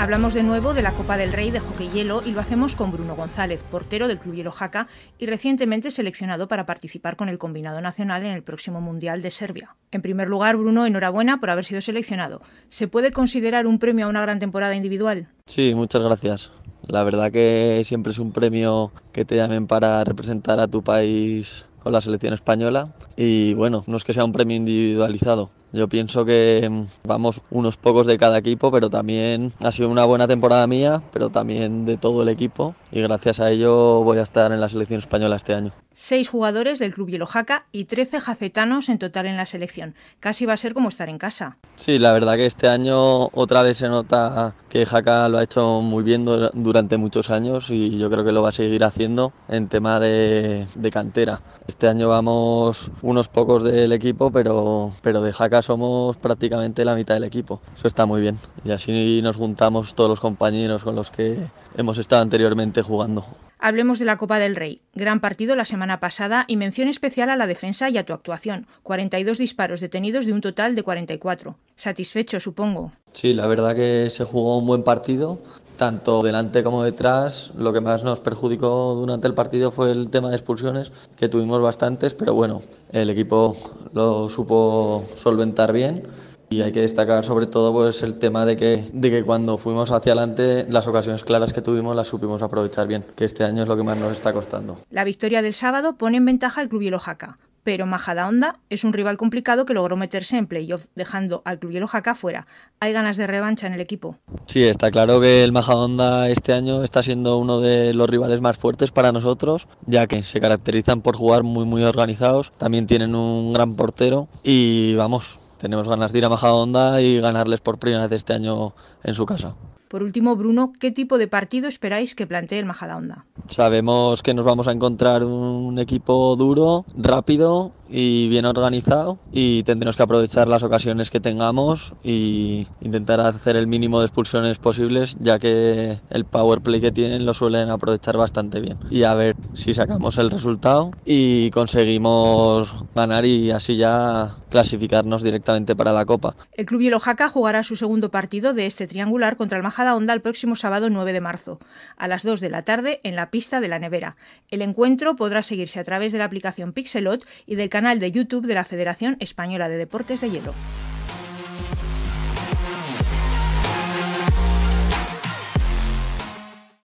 Hablamos de nuevo de la Copa del Rey de Hockey Hielo y lo hacemos con Bruno González, portero del Club Hielo Jaca y recientemente seleccionado para participar con el combinado nacional en el próximo Mundial de Serbia. En primer lugar, Bruno, enhorabuena por haber sido seleccionado. ¿Se puede considerar un premio a una gran temporada individual? Sí, muchas gracias. La verdad que siempre es un premio que te llamen para representar a tu país con la selección española y bueno, no es que sea un premio individualizado, yo pienso que mm, vamos unos pocos de cada equipo, pero también ha sido una buena temporada mía, pero también de todo el equipo y gracias a ello voy a estar en la selección española este año. Seis jugadores del club Yelojaca y trece jacetanos en total en la selección. Casi va a ser como estar en casa. Sí, la verdad que este año otra vez se nota que Jaca lo ha hecho muy bien durante muchos años y yo creo que lo va a seguir haciendo en tema de, cantera. Este año vamos unos pocos del equipo, pero, pero de Jaca somos prácticamente la mitad del equipo. Eso está muy bien. Y así nos juntamos todos los compañeros con los que hemos estado anteriormente jugando. Hablemos de la Copa del Rey. Gran partido la semana pasada y mención especial a la defensa y a tu actuación. 42 disparos detenidos de un total de 44. Satisfecho, supongo. Sí, la verdad que se jugó un buen partido, tanto delante como detrás. Lo que más nos perjudicó durante el partido fue el tema de expulsiones, que tuvimos bastantes, pero bueno, el equipo lo supo solventar bien y hay que destacar sobre todo pues, el tema de que, de que cuando fuimos hacia adelante, las ocasiones claras que tuvimos las supimos aprovechar bien, que este año es lo que más nos está costando. La victoria del sábado pone en ventaja al Club Jaca, pero Majadahonda es un rival complicado que logró meterse en playoff, dejando al Club Jaca fuera. ¿Hay ganas de revancha en el equipo? Sí, está claro que el Majadahonda este año está siendo uno de los rivales más fuertes para nosotros, ya que se caracterizan por jugar muy, muy organizados. También tienen un gran portero y vamos, tenemos ganas de ir a Majadahonda y ganarles por primera vez este año en su casa. Por último, Bruno, ¿qué tipo de partido esperáis que plantee el Majadahonda? Sabemos que nos vamos a encontrar un equipo duro, rápido y bien organizado y tendremos que aprovechar las ocasiones que tengamos y intentar hacer el mínimo de expulsiones posibles ya que el power play que tienen lo suelen aprovechar bastante bien y a ver si sacamos el resultado y conseguimos ganar y así ya clasificarnos directamente para la Copa. El Club jaca jugará su segundo partido de este triangular contra el Majadahonda el próximo sábado 9 de marzo a las 2 de la tarde en la pista de la nevera. El encuentro podrá seguirse a través de la aplicación Pixelot y del canal de YouTube de la Federación Española de Deportes de Hielo.